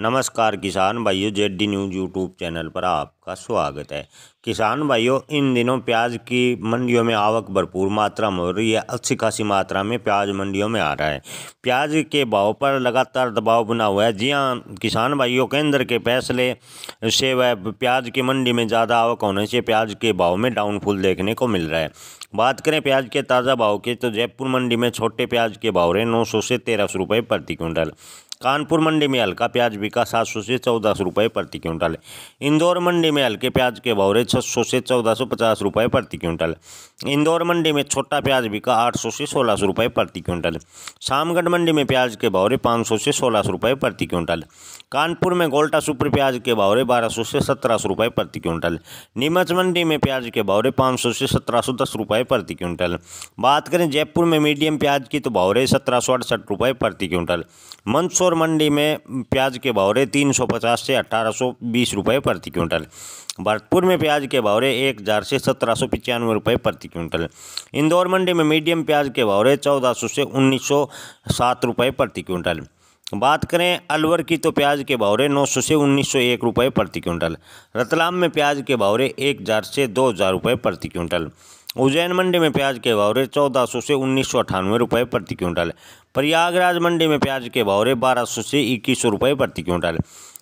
नमस्कार किसान भाइयों Z D news YouTube channel पर आपका स्वागत है किसान भाइयों इन दिनों प्याज की मंडियों में आवक भरपूर मात्रा में हो रही है अच्छी खासी मात्रा में प्याज मंडियों में आ रहा है प्याज के भाव पर लगातार दबाव बना हुआ है जी हाँ किसान भाइयों केंद्र के फैसले से वह प्याज की मंडी में ज़्यादा आवक होने से प्याज के भाव में डाउनफुल देखने को मिल रहा है बात करें प्याज के ताज़ा भाव की तो जयपुर मंडी में छोटे प्याज के भाव रहे नौ सौ से तेरह सौ रुपये प्रति क्विंटल कानपुर मंडी में हल्का प्याज बिका सात सौ से चौदह सौ रुपये प्रति क्विंटल इंदौर मंडी में हल्के प्याज के भावरे छः सौ से चौदह सौ पचास रुपये प्रति क्विंटल इंदौर मंडी में छोटा प्याज बिका आठ सौ से सोलह सौ रुपये प्रति क्विंटल शामगढ़ मंडी में प्याज के भावरे पाँच सौ से सोलह सौ रुपये प्रति क्विंटल कानपुर में गोल्टा सुपर प्याज के भावरे बारह सौ से सत्रह सौ रुपये प्रति क्विंटल नीमच मंडी में प्याज के भावरे पाँच सौ से सत्रह सौ दस रुपये प्रति क्विंटल बात करें जयपुर में मीडियम प्याज की तो भावरे सत्रह सौ अड़सठ रुपये प्रति क्विंटल मंदसौर और मंडी में प्याज के भावरे तीन सौ पचास से अठारह सौ बीस रुपये प्रति क्विंटल भरतपुर में प्याज के भावरे एक हज़ार से सत्रह सौ पचानवे रुपये प्रति क्विंटल इंदौर मंडी में मीडियम प्याज के भावरे चौदह सौ से उन्नीस सौ सात रुपये प्रति क्विंटल बात करें अलवर की तो प्याज के भावरे नौ सौ से उन्नीस सौ एक रुपये प्रति क्विंटल रतलाम में प्याज के भावरे एक हज़ार से दो हज़ार रुपये प्रति क्विंटल उज्जैन मंडी में प्याज के भाव रहे चौदह सौ से उन्नीस सौ अठानवे रुपये प्रति क्विंटल प्रयागराज मंडी में प्याज के भाव रहे बारह सौ से इक्कीस सौ रुपये प्रति क्विंटल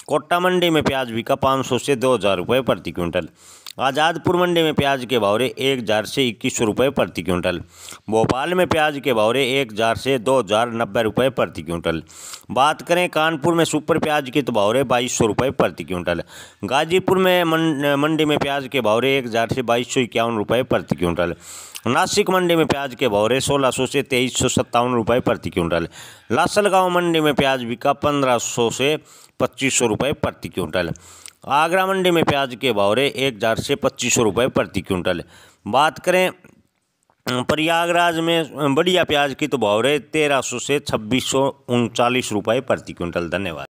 कोट्टा मंडी में प्याज बिका पाँच सौ से दो हज़ार रुपये प्रति क्विंटल आज़ादपुर मंडी में प्याज के भावरे एक हज़ार से इक्कीस सौ रुपये प्रति क्विंटल भोपाल में प्याज के भावरे एक हज़ार से दो हज़ार नब्बे रुपये प्रति क्विंटल बात करें कानपुर में सुपर प्याज के तो भावरे बाईस सौ रुपये प्रति क्विंटल गाजीपुर में मंडी में प्याज के भावरे एक हज़ार से बाईस सौ इक्यावन रुपये प्रति क्विंटल नासिक मंडी में प्याज के भावरे सोलह सौ से तेईस सौ सत्तावन रुपये प्रति क्विंटल लासलगांव मंडी में प्याज बिका पंद्रह सौ से पच्चीस सौ रुपये प्रति क्विंटल आगरा मंडी में प्याज के भाव रहे एक हज़ार से पच्चीस सौ रुपये प्रति क्विंटल बात करें प्रयागराज में बढ़िया प्याज की तो भाव रहे तेरह सौ से छब्बीस सौ उनचालीस रुपये प्रति क्विंटल धन्यवाद